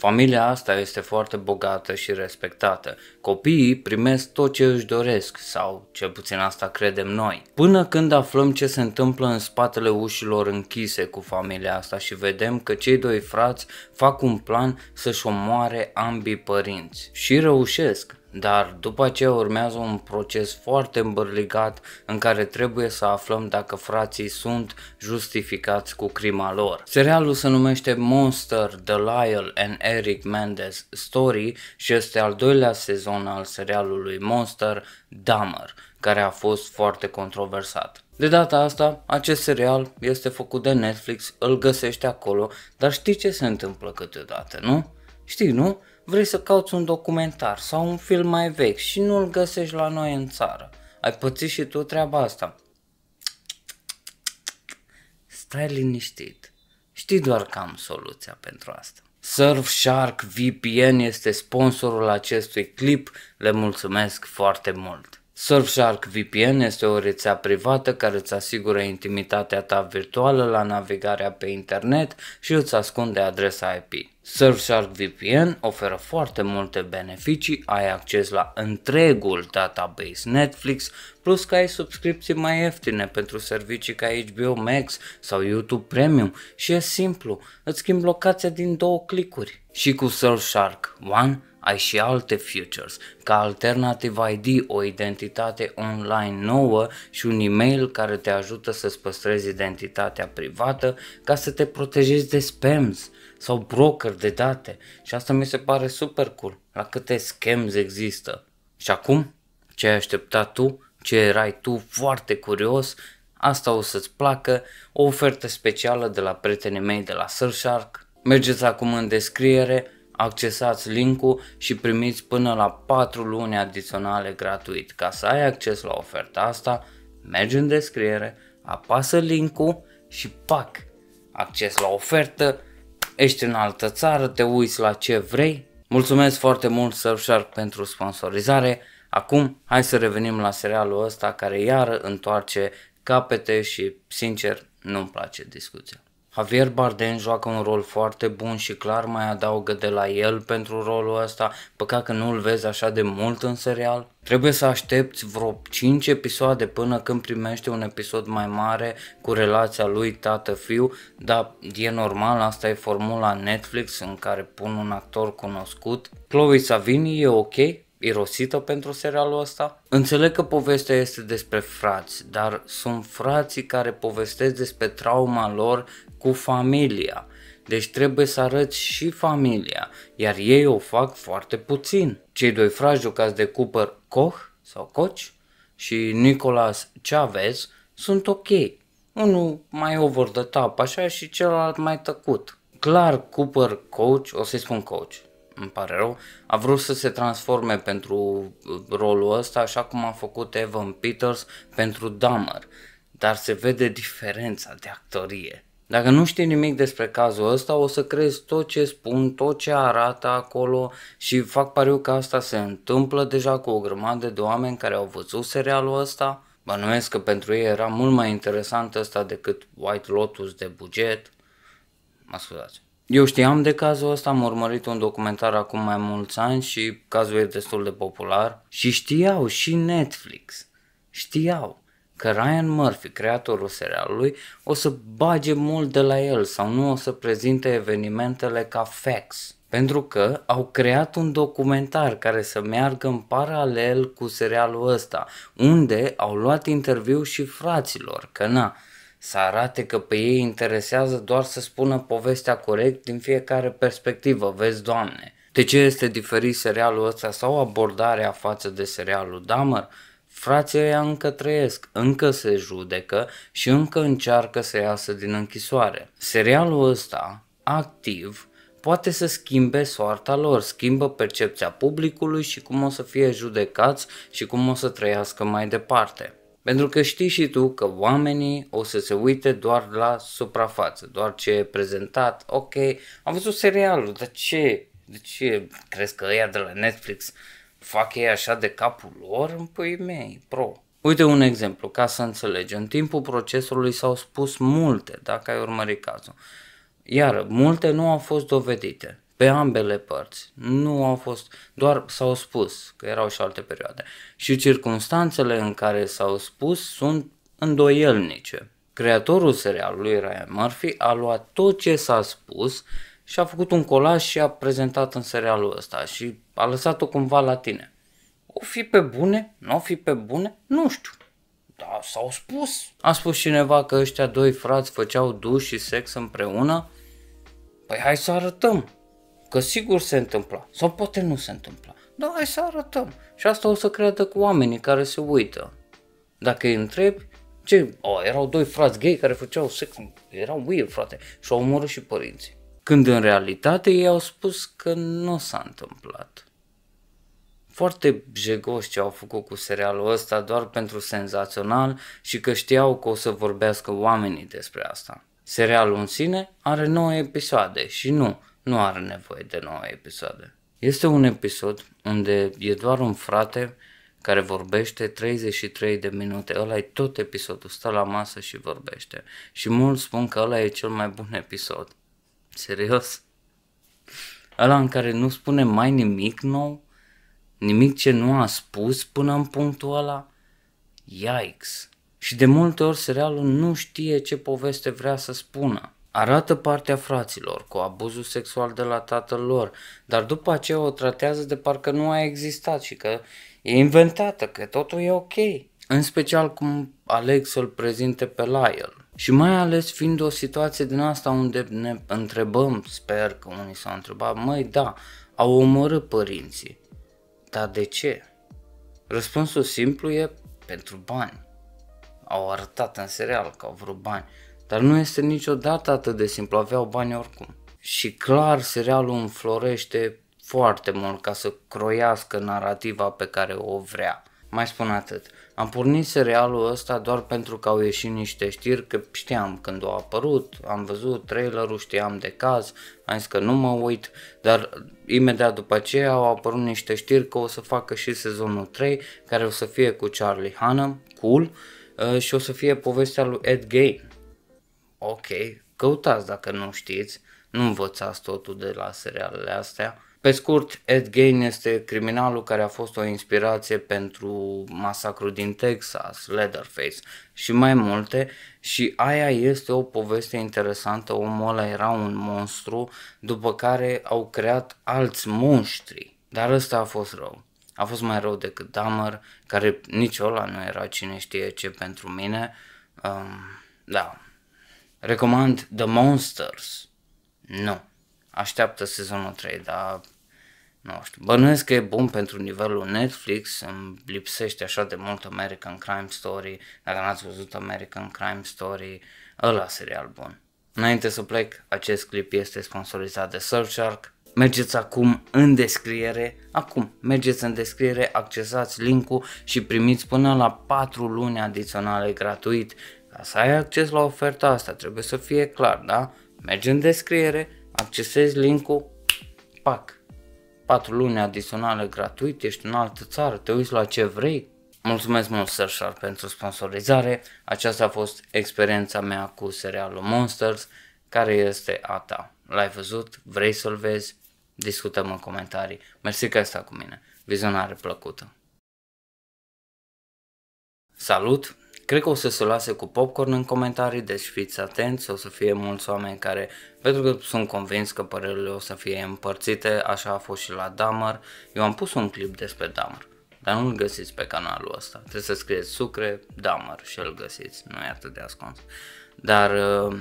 Familia asta este foarte bogată și respectată. Copiii primesc tot ce își doresc, sau cel puțin asta credem noi. Până când aflăm ce se întâmplă în spatele ușilor închise cu familia asta și vedem că cei doi frați fac un plan să-și omoare ambii părinți. Și reușesc, dar după aceea urmează un proces foarte îmbărligat în care trebuie să aflăm dacă frații sunt justificați cu crima lor. Serialul se numește Monster, The Lyle and Eric Mendez Story și este al doilea sezon al serialului Monster, Dahmer, care a fost foarte controversat. De data asta, acest serial este făcut de Netflix, îl găsește acolo, dar știi ce se întâmplă câteodată, nu? Știi, nu? vrei să cauți un documentar sau un film mai vechi și nu l găsești la noi în țară. Ai pățit și tu treaba asta. Stai liniștit. Știi doar că am soluția pentru asta. Surfshark VPN este sponsorul acestui clip. Le mulțumesc foarte mult. Surfshark VPN este o rețea privată care îți asigură intimitatea ta virtuală la navigarea pe internet și îți ascunde adresa IP. Surfshark VPN oferă foarte multe beneficii, ai acces la întregul database Netflix, plus că ai subscripții mai ieftine pentru servicii ca HBO Max sau YouTube Premium și e simplu, îți schimbi locația din două clicuri. Și cu Surfshark One ai și alte futures, ca Alternative ID o identitate online nouă și un email care te ajută să-ți păstrezi identitatea privată ca să te protejezi de spams sau broker de date și asta mi se pare super cool la câte scams există. Și acum, ce ai așteptat tu, ce erai tu foarte curios, asta o să-ți placă, o ofertă specială de la prietenii mei de la Surfshark. Mergeți acum în descriere, accesați linkul și primiți până la 4 luni adiționale gratuit. Ca să ai acces la oferta asta, mergi în descriere, apasă linkul și pac, acces la ofertă, ești în altă țară, te uiți la ce vrei. Mulțumesc foarte mult Surfshark pentru sponsorizare. Acum hai să revenim la serialul ăsta care iară întoarce capete și sincer nu-mi place discuția. Javier Bardem joacă un rol foarte bun și clar mai adaugă de la el pentru rolul ăsta, păcat că nu-l vezi așa de mult în serial. Trebuie să aștepți vreo 5 episoade până când primește un episod mai mare cu relația lui tată-fiu, dar e normal, asta e formula Netflix în care pun un actor cunoscut. Chloe Savini e ok, irosită pentru serialul ăsta. Înțeleg că povestea este despre frați, dar sunt frații care povestesc despre trauma lor cu familia. Deci trebuie să arăți și familia, iar ei o fac foarte puțin. Cei doi frați jucați de Cooper Koch sau Koch și Nicolas Chavez sunt ok. Unul mai over the top așa și celălalt mai tăcut. Clar Cooper Coach, o să-i spun Coach, îmi pare rău, a vrut să se transforme pentru uh, rolul ăsta așa cum a făcut Evan Peters pentru Dahmer, dar se vede diferența de actorie. Dacă nu știi nimic despre cazul ăsta, o să crezi tot ce spun, tot ce arată acolo și fac pariu că asta se întâmplă deja cu o grămadă de oameni care au văzut serialul ăsta. Bănuiesc că pentru ei era mult mai interesant ăsta decât White Lotus de buget. Mă scuzați. Eu știam de cazul ăsta, am urmărit un documentar acum mai mulți ani și cazul e destul de popular. Și știau și Netflix. Știau că Ryan Murphy, creatorul serialului, o să bage mult de la el sau nu o să prezinte evenimentele ca facts. Pentru că au creat un documentar care să meargă în paralel cu serialul ăsta, unde au luat interviu și fraților, că na, să arate că pe ei interesează doar să spună povestea corect din fiecare perspectivă, vezi doamne. De ce este diferit serialul ăsta sau abordarea față de serialul Dahmer? Frații ăia încă trăiesc, încă se judecă și încă încearcă să iasă din închisoare. Serialul ăsta, activ, poate să schimbe soarta lor, schimbă percepția publicului și cum o să fie judecați și cum o să trăiască mai departe. Pentru că știi și tu că oamenii o să se uite doar la suprafață, doar ce e prezentat, ok, am văzut serialul, dar ce? De ce crezi că ăia de la Netflix fac ei așa de capul lor, păi mei, pro. Uite un exemplu, ca să înțelegi. În timpul procesului s-au spus multe, dacă ai urmărit cazul. Iar multe nu au fost dovedite pe ambele părți. Nu au fost, doar s-au spus, că erau și alte perioade. Și circunstanțele în care s-au spus sunt îndoielnice. Creatorul serialului, Ryan Murphy, a luat tot ce s-a spus și a făcut un colaj și a prezentat în serialul ăsta și a lăsat-o cumva la tine. O fi pe bune? Nu o fi pe bune? Nu știu. Da, s-au spus. A spus cineva că ăștia doi frați făceau duș și sex împreună? Păi hai să arătăm. Că sigur se întâmpla. Sau poate nu se întâmpla. Da, hai să arătăm. Și asta o să creadă cu oamenii care se uită. Dacă îi întrebi, ce, Oh, erau doi frați gay care făceau sex, erau weird, frate, și au omorât și părinții. Când în realitate ei au spus că nu s-a întâmplat. Foarte jegoși ce au făcut cu serialul ăsta doar pentru senzațional și că știau că o să vorbească oamenii despre asta. Serialul în sine are 9 episoade și nu, nu are nevoie de 9 episoade. Este un episod unde e doar un frate care vorbește 33 de minute. Ăla e tot episodul, stă la masă și vorbește. Și mulți spun că ăla e cel mai bun episod. Serios? Ăla în care nu spune mai nimic nou? Nimic ce nu a spus până în punctul ăla? Yikes! Și de multe ori serialul nu știe ce poveste vrea să spună. Arată partea fraților cu abuzul sexual de la tatăl lor, dar după aceea o tratează de parcă nu a existat și că e inventată, că totul e ok. În special cum să-l prezinte pe Lyle, și mai ales fiind o situație din asta unde ne întrebăm, sper că unii s-au întrebat, măi da, au omorât părinții, dar de ce? Răspunsul simplu e pentru bani. Au arătat în serial că au vrut bani, dar nu este niciodată atât de simplu, aveau bani oricum. Și clar serialul înflorește foarte mult ca să croiască narativa pe care o vrea. Mai spun atât. Am pornit serialul ăsta doar pentru că au ieșit niște știri, că știam când au apărut, am văzut trailerul, știam de caz, am zis că nu mă uit, dar imediat după aceea au apărut niște știri că o să facă și sezonul 3, care o să fie cu Charlie Hunnam, cool, uh, și o să fie povestea lui Ed Gein. Ok, căutați dacă nu știți, nu învățați totul de la serialele astea pe scurt, Ed Gein este criminalul care a fost o inspirație pentru masacru din Texas, Leatherface și mai multe și aia este o poveste interesantă, omul ăla era un monstru după care au creat alți monștri, dar ăsta a fost rău. A fost mai rău decât Dahmer, care nici ăla nu era cine știe ce pentru mine. Um, da. Recomand The Monsters? Nu așteaptă sezonul 3, dar nu știu, bănuiesc că e bun pentru nivelul Netflix, îmi lipsește așa de mult American Crime Story, dacă n-ați văzut American Crime Story, ăla serial bun. Înainte să plec, acest clip este sponsorizat de Surfshark, mergeți acum în descriere, acum mergeți în descriere, accesați linkul și primiți până la 4 luni adiționale gratuit. Ca să ai acces la oferta asta trebuie să fie clar, da? Mergi în descriere, accesezi linkul, pac, 4 luni adiționale gratuite, ești în altă țară, te uiți la ce vrei. Mulțumesc mult Sărșar, pentru sponsorizare, aceasta a fost experiența mea cu serialul Monsters, care este a ta. L-ai văzut? Vrei să-l vezi? Discutăm în comentarii. Mersi că ai stat cu mine. Vizionare plăcută! Salut! Cred că o să se lase cu popcorn în comentarii, deci fiți atenți, o să fie mulți oameni care, pentru că sunt convins că părerile o să fie împărțite, așa a fost și la Damar. Eu am pus un clip despre Damar, dar nu-l găsiți pe canalul ăsta. Trebuie să scrieți sucre, Damar și îl găsiți, nu e atât de ascuns. Dar uh,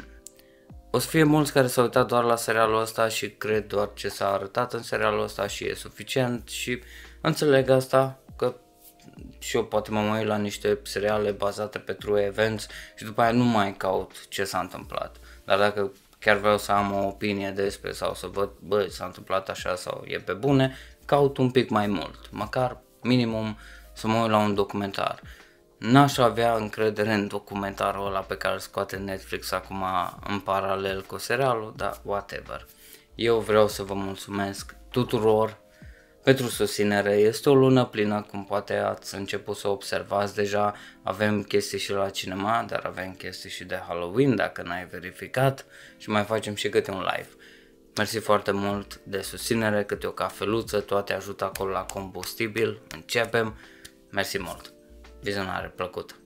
o să fie mulți care s-au uitat doar la serialul ăsta și cred doar ce s-a arătat în serialul ăsta și e suficient și înțeleg asta că și eu poate mă mai uit la niște seriale bazate pe true events și după aia nu mai caut ce s-a întâmplat. Dar dacă chiar vreau să am o opinie despre sau să văd, bă, s-a întâmplat așa sau e pe bune, caut un pic mai mult, măcar minimum să mă uit la un documentar. N-aș avea încredere în documentarul ăla pe care îl scoate Netflix acum în paralel cu serialul, dar whatever. Eu vreau să vă mulțumesc tuturor pentru susținere. Este o lună plină, cum poate ați început să observați deja. Avem chestii și la cinema, dar avem chestii și de Halloween, dacă n-ai verificat, și mai facem și câte un live. Mersi foarte mult de susținere, câte o cafeluță, toate ajută acolo la combustibil. Începem. Mersi mult. Vizionare plăcută.